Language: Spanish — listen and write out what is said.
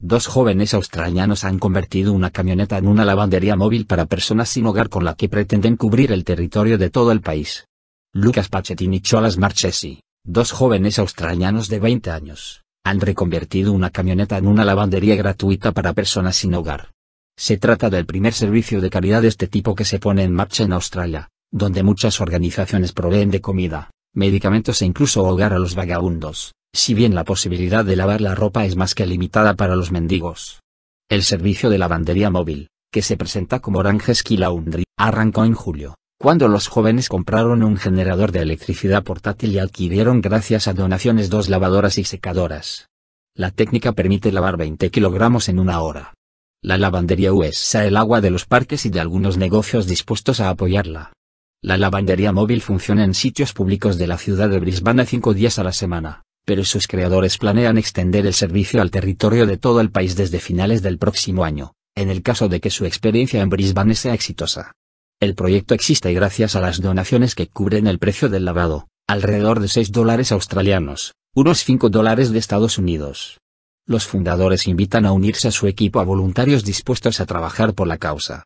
Dos jóvenes australianos han convertido una camioneta en una lavandería móvil para personas sin hogar con la que pretenden cubrir el territorio de todo el país. Lucas Pachetti y Cholas Marchesi, dos jóvenes australianos de 20 años, han reconvertido una camioneta en una lavandería gratuita para personas sin hogar. Se trata del primer servicio de calidad de este tipo que se pone en marcha en Australia, donde muchas organizaciones proveen de comida, medicamentos e incluso hogar a los vagabundos si bien la posibilidad de lavar la ropa es más que limitada para los mendigos. El servicio de lavandería móvil, que se presenta como Orange Ski Laundry, arrancó en julio, cuando los jóvenes compraron un generador de electricidad portátil y adquirieron gracias a donaciones dos lavadoras y secadoras. La técnica permite lavar 20 kilogramos en una hora. La lavandería usa el agua de los parques y de algunos negocios dispuestos a apoyarla. La lavandería móvil funciona en sitios públicos de la ciudad de Brisbane cinco días a la semana pero sus creadores planean extender el servicio al territorio de todo el país desde finales del próximo año, en el caso de que su experiencia en Brisbane sea exitosa. El proyecto existe gracias a las donaciones que cubren el precio del lavado, alrededor de 6 dólares australianos, unos 5 dólares de Estados Unidos. Los fundadores invitan a unirse a su equipo a voluntarios dispuestos a trabajar por la causa.